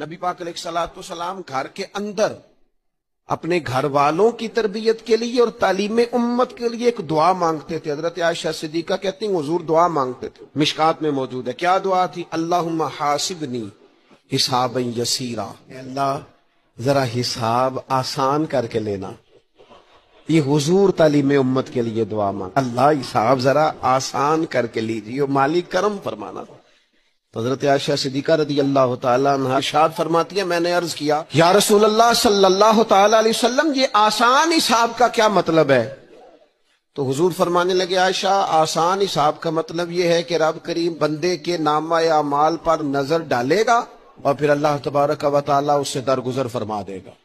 नबी पाक सलाम घर के अंदर अपने घर वालों की तरबियत के लिए और तालीम उम्मत के लिए एक दुआ मांगते थे हजरत आयशा सिद्दीका कहती हैं हजूर दुआ मांगते थे मिशकात में मौजूद है क्या दुआ थी अल्लाह हासिबनी हिसाब यसीरा अल्लाह जरा हिसाब आसान करके लेना ये हुजूर तालीम उम्मत के लिए दुआ मांग अल्लाह हिसाब जरा आसान करके लीजिए मालिक करम फरमाना हजरत आयशा सिद्दीका रदी अल्लाह तशाद फरमाती है मैंने अर्ज किया या रसूल अल्लाह सल्लल्लाहु ये आसान हिसाब का क्या मतलब है तो हजूर फरमाने लगे आयशा आसान हिसाब का मतलब यह है कि रब करीम बंदे के नामा या माल पर नजर डालेगा और फिर अल्लाह तबारक वाली उससे दरगुजर फरमा देगा